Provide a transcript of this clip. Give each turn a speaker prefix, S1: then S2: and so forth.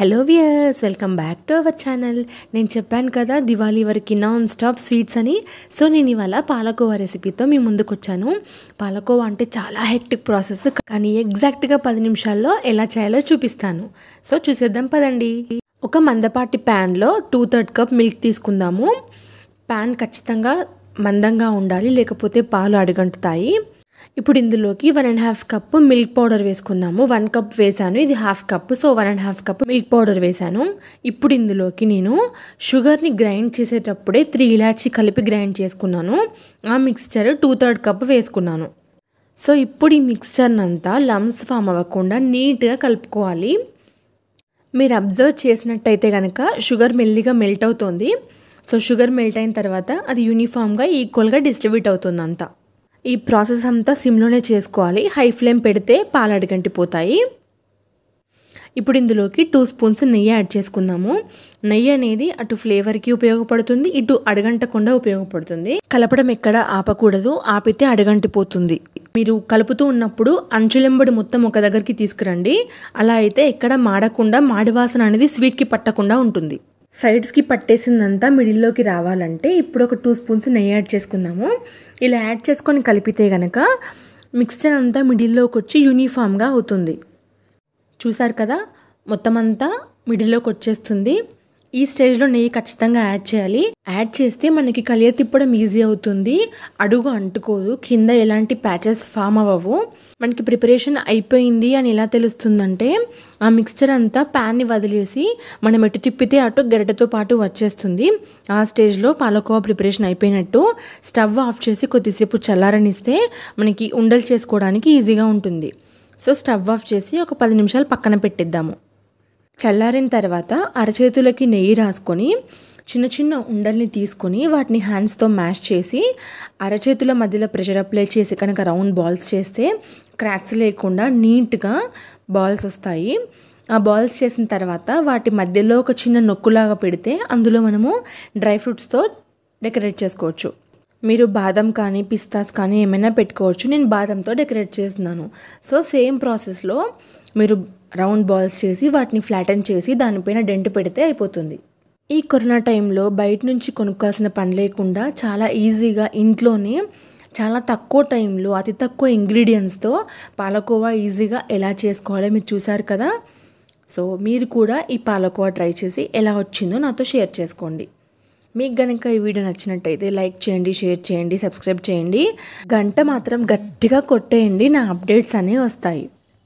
S1: hello viewers welcome back to our channel నేను చెప్పాను కదా దివాళీ వరకు నాన్ స్టాప్ స్వీట్స్ అని సో నేను ఇవాళ పాలకోవా రెసిపీతో మీ ముందుకు వచ్చాను పాలకోవా అంటే చాలా హెక్టిక్ ప్రాసెస్ కానీ ఎగ్జాక్ట్గా పది నిమిషాల్లో ఎలా చేయాలో చూపిస్తాను సో చూసేద్దాం పదండి ఒక మందపాటి ప్యాన్లో టూ థర్డ్ కప్ మిల్క్ తీసుకుందాము ప్యాన్ ఖచ్చితంగా మందంగా ఉండాలి లేకపోతే పాలు అడుగంటుతాయి ఇప్పుడు ఇందులోకి one and half cup milk powder వేసుకుందాము వన్ కప్ వేసాను ఇది half cup so one and half cup milk powder వేసాను ఇప్పుడు ఇందులోకి నేను షుగర్ని గ్రైండ్ చేసేటప్పుడే త్రీ ఇలాచి కలిపి గ్రైండ్ చేసుకున్నాను ఆ మిక్స్చర్ టూ థర్డ్ కప్ వేసుకున్నాను సో ఇప్పుడు ఈ మిక్స్చర్ని అంతా లమ్స్ ఫామ్ అవ్వకుండా నీట్గా కలుపుకోవాలి మీరు అబ్జర్వ్ చేసినట్టయితే కనుక షుగర్ మెల్లిగా మెల్ట్ అవుతుంది సో షుగర్ మెల్ట్ అయిన తర్వాత అది యూనిఫామ్గా ఈక్వల్గా డిస్ట్రిబ్యూట్ అవుతుంది అంతా ఈ ప్రాసెస్ అంతా సిమ్లోనే చేసుకోవాలి హై ఫ్లేమ్ పెడితే పాలు పోతాయి ఇప్పుడు ఇందులోకి టూ స్పూన్స్ నెయ్యి యాడ్ చేసుకుందాము నెయ్యి అనేది అటు ఫ్లేవర్కి ఉపయోగపడుతుంది ఇటు అడగంటకుండా ఉపయోగపడుతుంది కలపడం ఎక్కడ ఆపకూడదు ఆపితే అడగంటిపోతుంది మీరు కలుపుతూ ఉన్నప్పుడు అంచులెంబడి మొత్తం ఒక దగ్గరికి తీసుకురండి అలా అయితే ఎక్కడ మాడకుండా మాడి వాసన అనేది స్వీట్కి పట్టకుండా ఉంటుంది సైడ్స్కి పట్టేసిందంతా మిడిల్లోకి రావాలంటే ఇప్పుడు ఒక టూ స్పూన్స్ నెయ్యి యాడ్ చేసుకుందాము ఇలా యాడ్ చేసుకొని కలిపితే గనక మిక్స్చర్ అంతా మిడిల్లోకి వచ్చి యూనిఫామ్గా అవుతుంది చూసారు కదా మొత్తం అంతా మిడిల్లోకి వచ్చేస్తుంది ఈ స్టేజ్లో నెయ్యి ఖచ్చితంగా యాడ్ చేయాలి యాడ్ చేస్తే మనకి కలియ తిప్పడం ఈజీ అవుతుంది అడుగు అంటుకోదు కింద ఎలాంటి ప్యాచెస్ ఫామ్ అవ్వవు మనకి ప్రిపరేషన్ అయిపోయింది అని ఎలా తెలుస్తుందంటే ఆ మిక్స్చర్ అంతా ప్యాన్ని వదిలేసి మనం ఎటు తిప్పితే అటు గరిటతో పాటు వచ్చేస్తుంది ఆ స్టేజ్లో పాలకోవా ప్రిపరేషన్ అయిపోయినట్టు స్టవ్ ఆఫ్ చేసి కొద్దిసేపు చల్లారనిస్తే మనకి ఉండలు చేసుకోవడానికి ఈజీగా ఉంటుంది సో స్టవ్ ఆఫ్ చేసి ఒక పది నిమిషాలు పక్కన పెట్టిద్దాము చల్లారిన తర్వాత అరచేతులకి నెయ్యి రాసుకొని చిన్న చిన్న ఉండల్ని తీసుకొని వాటిని హ్యాండ్స్తో మ్యాష్ చేసి అరచేతుల మధ్యలో ప్రెషర్ అప్లై చేసి కనుక రౌండ్ బాల్స్ చేస్తే క్రాక్స్ లేకుండా నీట్గా బాల్స్ వస్తాయి ఆ బాల్స్ చేసిన తర్వాత వాటి మధ్యలో ఒక చిన్న నొక్కులాగా పెడితే అందులో మనము డ్రై ఫ్రూట్స్తో డెకరేట్ చేసుకోవచ్చు మీరు బాదం కానీ పిస్తాస్ కానీ ఏమైనా పెట్టుకోవచ్చు నేను బాదంతో డెకరేట్ చేస్తున్నాను సో సేమ్ ప్రాసెస్లో మీరు రౌండ్ బాల్స్ చేసి వాటిని ఫ్లాటన్ చేసి దానిపైన డెంట్ పెడితే అయిపోతుంది ఈ కరోనా టైంలో బయట నుంచి కొనుక్కాల్సిన పని లేకుండా చాలా ఈజీగా ఇంట్లోనే చాలా తక్కువ టైంలో అతి తక్కువ ఇంగ్రీడియంట్స్తో పాలకోవా ఈజీగా ఎలా చేసుకోవాలో మీరు చూసారు కదా సో మీరు కూడా ఈ పాలకోవా ట్రై చేసి ఎలా వచ్చిందో నాతో షేర్ చేసుకోండి మీకు గనుక ఈ వీడియో నచ్చినట్టయితే లైక్ చేయండి షేర్ చేయండి సబ్స్క్రైబ్ చేయండి గంట మాత్రం గట్టిగా కొట్టేయండి నా అప్డేట్స్ అనేవి వస్తాయి